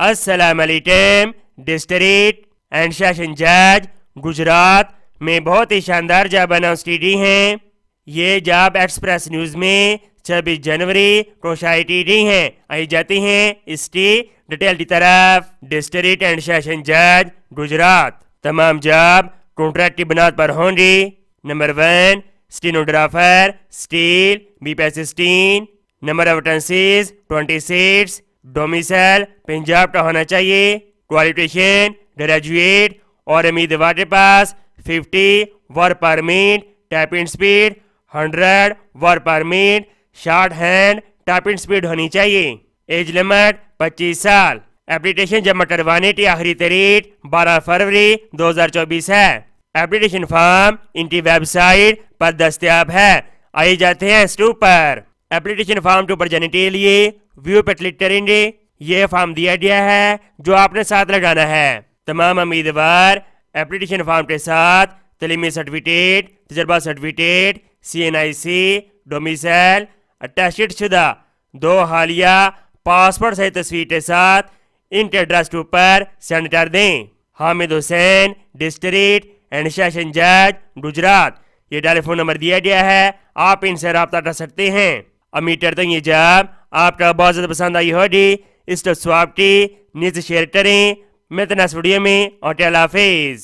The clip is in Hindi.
वालेकुम डिस्ट्रिक्ट एंड सेशन जज गुजरात में बहुत ही शानदार जॉब अनाउंसटी है ये जॉब एक्सप्रेस न्यूज़ में छब्बीस जनवरी को शायटी है आई जाती है इसकी डिटेल की तरफ डिस्ट्रिक्ट एंड सेशन जज गुजरात तमाम जॉब कॉन्ट्रैक्ट की बुनियाद पर होंगी नंबर वन स्टीनोग्राफर स्टील BPS number of vacancies twenty six domicile Punjab का होना चाहिए क्वालिफिकेशन ग्रेजुएट और उम्मीदवार के पास 50 work permit typing speed 100 work permit shorthand typing speed होनी चाहिए एज लिमिट 25 साल एप्लीकेशन जमा करवाने की आखिरी तारीख 12 फरवरी 2024 है एप्लीकेशन फॉर्म इनकी वेबसाइट पर दस्तियाब है आइए जाते हैं स्टू पर एप्लीकेशन फॉर्म टू भर के लिए व्यू पर क्लिक करेंगे यह फॉर्म दिया गया है जो आपने साथ लगाना है तमाम उम्मीदवार एप्लीकेशन फॉर्म के साथ तलीमी सर्टिफिकेट तजर्बा certificate C N I C domicile attached शुदा दो हालिया पासपोर्ट सही तस्वीर के साथ इनके एड्रेस के ऊपर सेंड कर दें Hamid Hussain district and session जज गुजरात ये टेलीफोन नंबर दिया गया है आप इनसे रबता कर सकते हैं उम्मीद करते हैं ये जॉब आपका बहुत ज़्यादा पसंद आई होगी इस तो स्वाप की नीचे शेयर करें मिलते हैं वीडियो में और टेल